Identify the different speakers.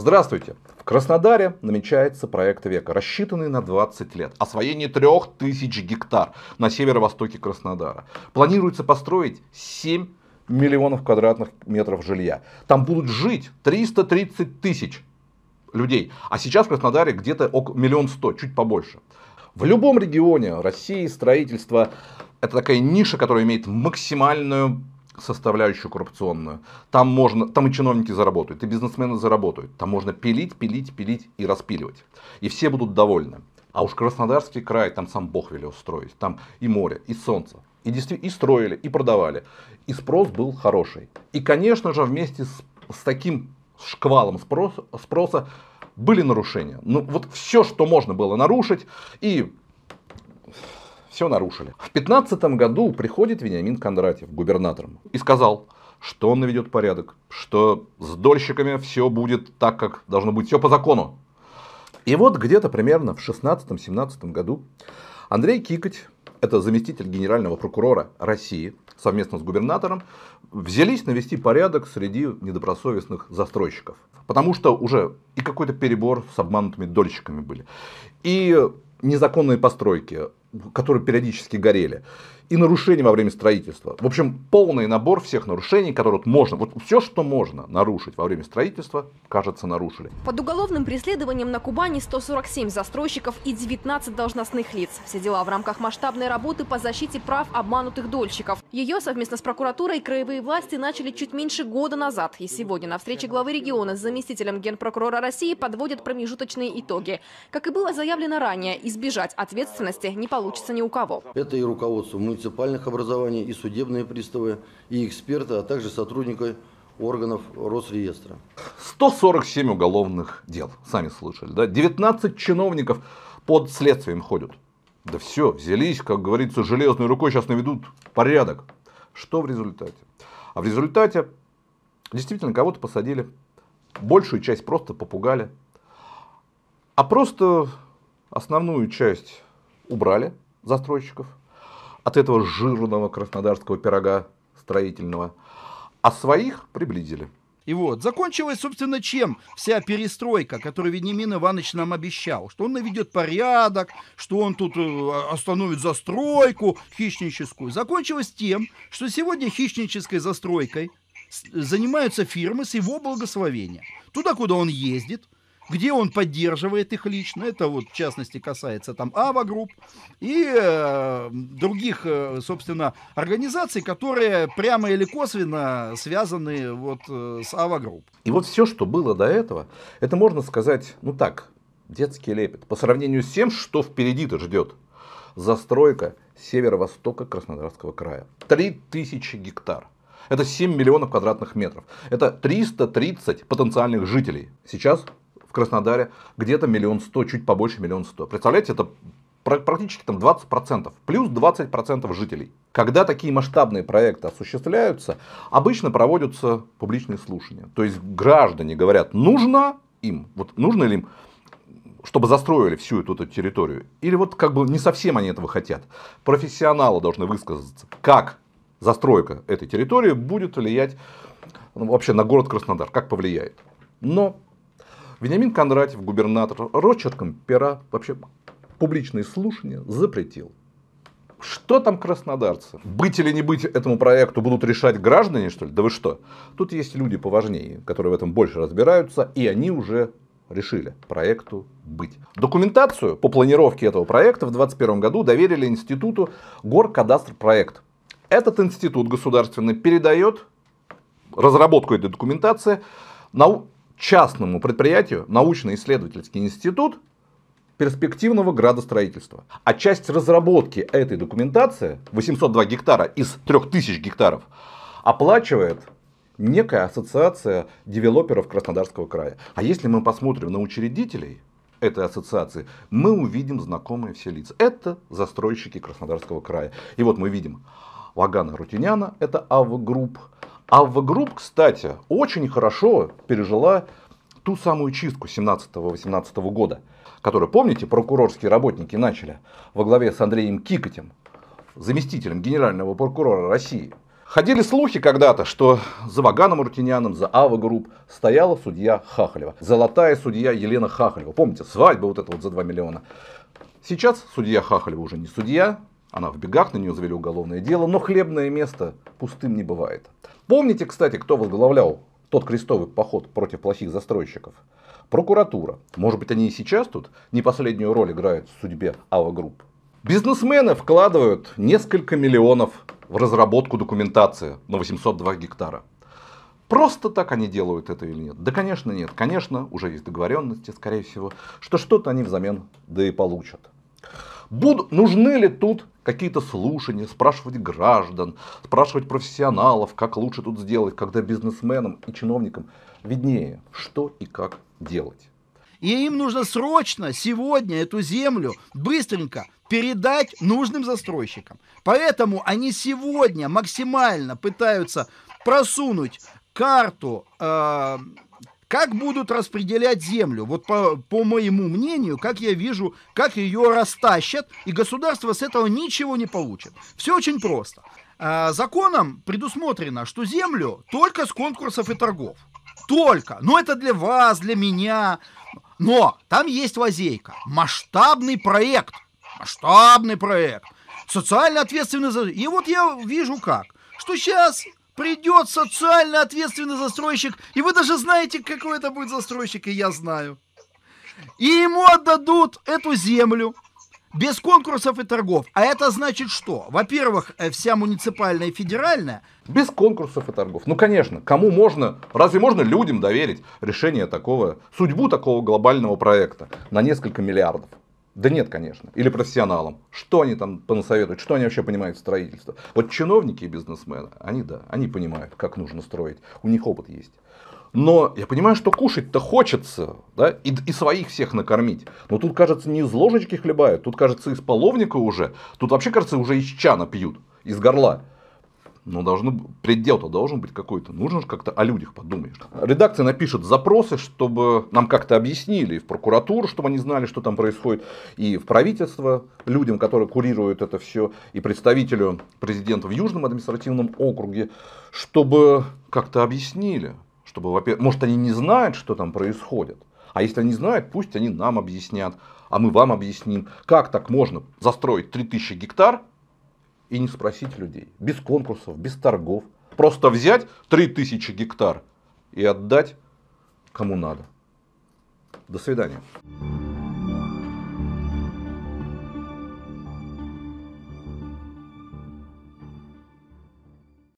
Speaker 1: Здравствуйте! В Краснодаре намечается проект века, рассчитанный на 20 лет. Освоение 3000 гектар на северо-востоке Краснодара. Планируется построить 7 миллионов квадратных метров жилья. Там будут жить 330 тысяч людей. А сейчас в Краснодаре где-то миллион сто, чуть побольше. В любом регионе России строительство это такая ниша, которая имеет максимальную составляющую коррупционную. Там, можно, там и чиновники заработают, и бизнесмены заработают. Там можно пилить, пилить, пилить и распиливать. И все будут довольны. А уж Краснодарский край, там сам Бог велел строить. Там и море, и солнце. И, действительно, и строили, и продавали. И спрос был хороший. И, конечно же, вместе с, с таким шквалом спрос, спроса были нарушения. Ну, вот все, что можно было нарушить, и все нарушили. В 15 году приходит Вениамин Кондратьев губернатором и сказал, что он наведет порядок, что с дольщиками все будет так, как должно быть, все по закону. И вот где-то примерно в 16-17 году Андрей Кикоть, это заместитель генерального прокурора России, совместно с губернатором, взялись навести порядок среди недобросовестных застройщиков. Потому что уже и какой-то перебор с обманутыми дольщиками были. И незаконные постройки, которые периодически горели и нарушений во время строительства. В общем, полный набор всех нарушений, которые вот можно, вот все, что можно нарушить во время строительства, кажется, нарушили.
Speaker 2: Под уголовным преследованием на Кубани 147 застройщиков и 19 должностных лиц. Все дела в рамках масштабной
Speaker 1: работы по защите прав обманутых дольщиков. Ее совместно с прокуратурой краевые власти начали чуть меньше года назад. И сегодня на встрече главы региона с заместителем генпрокурора России подводят промежуточные итоги. Как и было заявлено ранее, избежать ответственности не получится ни у кого.
Speaker 2: Это и руководство мы муниципальных образований и судебные приставы, и эксперты, а также сотрудники органов Росреестра.
Speaker 1: 147 уголовных дел, сами слышали, да? 19 чиновников под следствием ходят. Да все, взялись, как говорится, железной рукой, сейчас наведут порядок. Что в результате? А в результате действительно кого-то посадили, большую часть просто попугали, а просто основную часть убрали застройщиков, от этого жирного краснодарского пирога строительного, а своих приблизили.
Speaker 2: И вот, закончилась, собственно, чем вся перестройка, которую Вениамин Иванович нам обещал, что он наведет порядок, что он тут э, остановит застройку хищническую. Закончилась тем, что сегодня хищнической застройкой занимаются фирмы с его благословения. Туда, куда он ездит, где он поддерживает их лично, это вот в частности касается там АВА групп и э, других, э, собственно, организаций, которые прямо или косвенно связаны вот э, с АВА групп.
Speaker 1: И вот все, что было до этого, это можно сказать, ну так, детский лепет, по сравнению с тем, что впереди-то ждет застройка северо-востока Краснодарского края. 3000 гектар. Это 7 миллионов квадратных метров. Это 330 потенциальных жителей. Сейчас Краснодаре где-то миллион сто, чуть побольше миллион сто. Представляете, это практически там 20%, плюс 20% жителей. Когда такие масштабные проекты осуществляются, обычно проводятся публичные слушания. То есть граждане говорят, нужно им, вот нужно ли им чтобы застроили всю эту, эту территорию. Или вот как бы не совсем они этого хотят. Профессионалы должны высказаться, как застройка этой территории будет влиять ну, вообще на город Краснодар, как повлияет. Но Вениамин Кондратьев, губернатор, росчерком пера, вообще публичные слушания запретил. Что там краснодарцы? Быть или не быть этому проекту будут решать граждане, что ли? Да вы что? Тут есть люди поважнее, которые в этом больше разбираются, и они уже решили проекту быть. Документацию по планировке этого проекта в 2021 году доверили институту Горкадастр проект. Этот институт государственный передает разработку этой документации нау частному предприятию научно-исследовательский институт перспективного градостроительства. А часть разработки этой документации, 802 гектара из 3000 гектаров, оплачивает некая ассоциация девелоперов Краснодарского края. А если мы посмотрим на учредителей этой ассоциации, мы увидим знакомые все лица. Это застройщики Краснодарского края. И вот мы видим Вагана Рутиняна, это АВ Групп, Авва Групп, кстати, очень хорошо пережила ту самую чистку 17-18 года, которую, помните, прокурорские работники начали во главе с Андреем Кикотем, заместителем генерального прокурора России. Ходили слухи когда-то, что за Ваганом Рутиняном, за Ава Групп стояла судья Хахалева. Золотая судья Елена Хахалева. Помните, свадьба вот эта вот за 2 миллиона. Сейчас судья Хахалева уже не судья, она в бегах, на нее завели уголовное дело, но хлебное место пустым не бывает. Помните, кстати, кто возглавлял тот крестовый поход против плохих застройщиков? Прокуратура. Может быть, они и сейчас тут не последнюю роль играют в судьбе АВА-групп. Бизнесмены вкладывают несколько миллионов в разработку документации на 802 гектара. Просто так они делают это или нет? Да, конечно, нет. Конечно, уже есть договоренности, скорее всего, что что-то они взамен да и получат. Буд... Нужны ли тут какие-то слушания, спрашивать граждан, спрашивать профессионалов, как лучше тут сделать, когда бизнесменам и чиновникам виднее, что и как делать. И им
Speaker 2: нужно срочно, сегодня эту землю быстренько передать нужным застройщикам. Поэтому они сегодня максимально пытаются просунуть карту э, как будут распределять землю? Вот по, по моему мнению, как я вижу, как ее растащат, и государство с этого ничего не получит. Все очень просто. А, законом предусмотрено, что землю только с конкурсов и торгов. Только. Но это для вас, для меня. Но там есть лазейка. Масштабный проект. Масштабный проект. Социально ответственный. И вот я вижу как. Что сейчас придет социально ответственный застройщик, и вы даже знаете, какой это будет застройщик, и я знаю. И ему отдадут эту землю без конкурсов и торгов. А это значит что? Во-первых, э, вся муниципальная и федеральная. Без конкурсов и торгов. Ну, конечно,
Speaker 1: кому можно, разве можно людям доверить решение такого, судьбу такого глобального проекта на несколько миллиардов? Да нет, конечно. Или профессионалам. Что они там понасоветуют, что они вообще понимают в строительстве. Вот чиновники и бизнесмены, они да, они понимают, как нужно строить. У них опыт есть. Но я понимаю, что кушать-то хочется, да, и, и своих всех накормить. Но тут, кажется, не из ложечки хлебают, тут, кажется, из половника уже, тут вообще, кажется, уже из чана пьют, из горла но ну, должно, предел-то должен быть какой-то. Нужно же как-то о людях подумать. Редакция напишет запросы, чтобы нам как-то объяснили и в прокуратуру, чтобы они знали, что там происходит, и в правительство, людям, которые курируют это все, и представителю президента в Южном административном округе, чтобы как-то объяснили. Чтобы, во-первых, может, они не знают, что там происходит. А если они знают, пусть они нам объяснят, а мы вам объясним, как так можно застроить 3000 гектар и не спросить людей. Без конкурсов, без торгов. Просто взять 3000 гектар и отдать кому надо. До свидания.